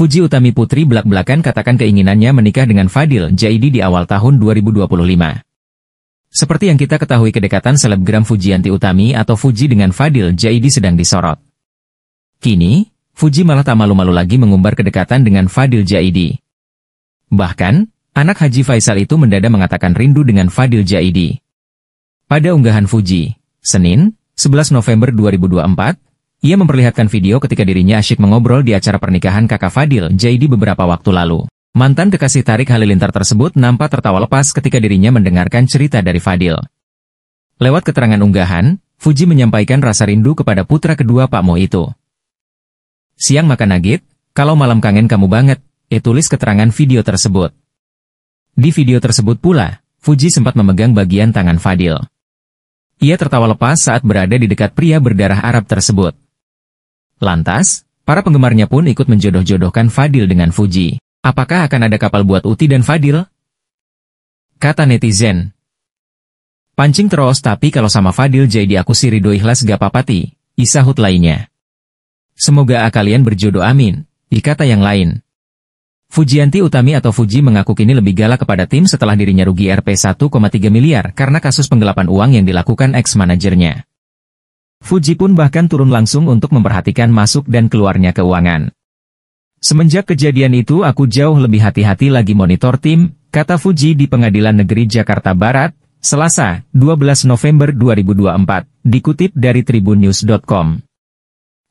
Fuji Utami Putri belak-belakan katakan keinginannya menikah dengan Fadil Jaidi di awal tahun 2025. Seperti yang kita ketahui kedekatan selebgram Fujianti Utami atau Fuji dengan Fadil Jaidi sedang disorot. Kini, Fuji malah tak malu-malu lagi mengumbar kedekatan dengan Fadil Jaidi. Bahkan, anak Haji Faisal itu mendadak mengatakan rindu dengan Fadil Jaidi. Pada unggahan Fuji, Senin, 11 November 2024, ia memperlihatkan video ketika dirinya asyik mengobrol di acara pernikahan kakak Fadil, JD beberapa waktu lalu. Mantan kekasih Tarik Halilintar tersebut nampak tertawa lepas ketika dirinya mendengarkan cerita dari Fadil. Lewat keterangan unggahan, Fuji menyampaikan rasa rindu kepada putra kedua Pak Mo itu. Siang makan nagit, kalau malam kangen kamu banget, ya tulis keterangan video tersebut. Di video tersebut pula, Fuji sempat memegang bagian tangan Fadil. Ia tertawa lepas saat berada di dekat pria berdarah Arab tersebut. Lantas, para penggemarnya pun ikut menjodoh-jodohkan Fadil dengan Fuji. Apakah akan ada kapal buat Uti dan Fadil? Kata netizen. Pancing terus tapi kalau sama Fadil jadi aku si Rido Ikhlas gak papati, isahut lainnya. Semoga ah kalian berjodoh amin, dikata yang lain. Fujianti Utami atau Fuji mengaku kini lebih galak kepada tim setelah dirinya rugi Rp 1,3 miliar karena kasus penggelapan uang yang dilakukan ex-manajernya. Fuji pun bahkan turun langsung untuk memperhatikan masuk dan keluarnya keuangan. Semenjak kejadian itu aku jauh lebih hati-hati lagi monitor tim, kata Fuji di Pengadilan Negeri Jakarta Barat, Selasa, 12 November 2024, dikutip dari tribunnews.com.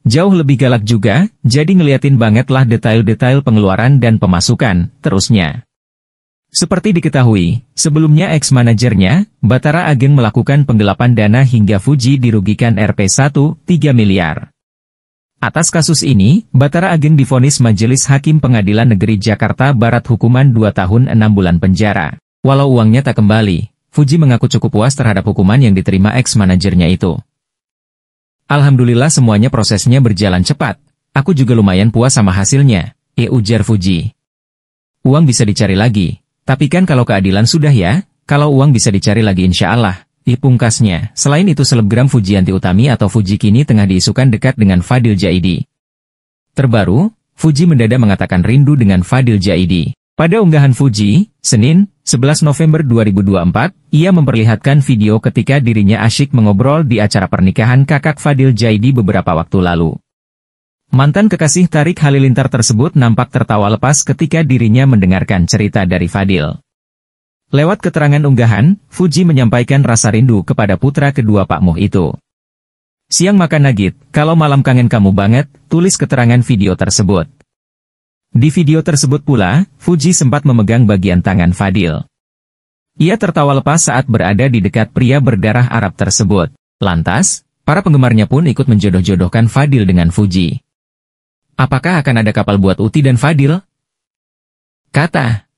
Jauh lebih galak juga, jadi ngeliatin banget lah detail-detail pengeluaran dan pemasukan, terusnya. Seperti diketahui, sebelumnya ex-manajernya, Batara Ageng melakukan penggelapan dana hingga Fuji dirugikan rp 1,3 miliar. Atas kasus ini, Batara Ageng difonis Majelis Hakim Pengadilan Negeri Jakarta Barat hukuman 2 tahun 6 bulan penjara. Walau uangnya tak kembali, Fuji mengaku cukup puas terhadap hukuman yang diterima ex-manajernya itu. Alhamdulillah semuanya prosesnya berjalan cepat. Aku juga lumayan puas sama hasilnya, e ujar Fuji. Uang bisa dicari lagi, tapi kan kalau keadilan sudah ya, kalau uang bisa dicari lagi insya Allah. Di selain itu selebgram Fujianti Utami atau Fuji kini tengah diisukan dekat dengan Fadil Jaidi. Terbaru, Fuji mendadak mengatakan rindu dengan Fadil Jaidi. Pada unggahan Fuji, Senin, 11 November 2024, ia memperlihatkan video ketika dirinya asyik mengobrol di acara pernikahan kakak Fadil Jaidi beberapa waktu lalu. Mantan kekasih Tarik Halilintar tersebut nampak tertawa lepas ketika dirinya mendengarkan cerita dari Fadil. Lewat keterangan unggahan, Fuji menyampaikan rasa rindu kepada putra kedua Pak Muh itu. Siang makan nagit, kalau malam kangen kamu banget, tulis keterangan video tersebut. Di video tersebut pula, Fuji sempat memegang bagian tangan Fadil. Ia tertawa lepas saat berada di dekat pria berdarah Arab tersebut. Lantas, para penggemarnya pun ikut menjodoh-jodohkan Fadil dengan Fuji. Apakah akan ada kapal buat Uti dan Fadil? Kata.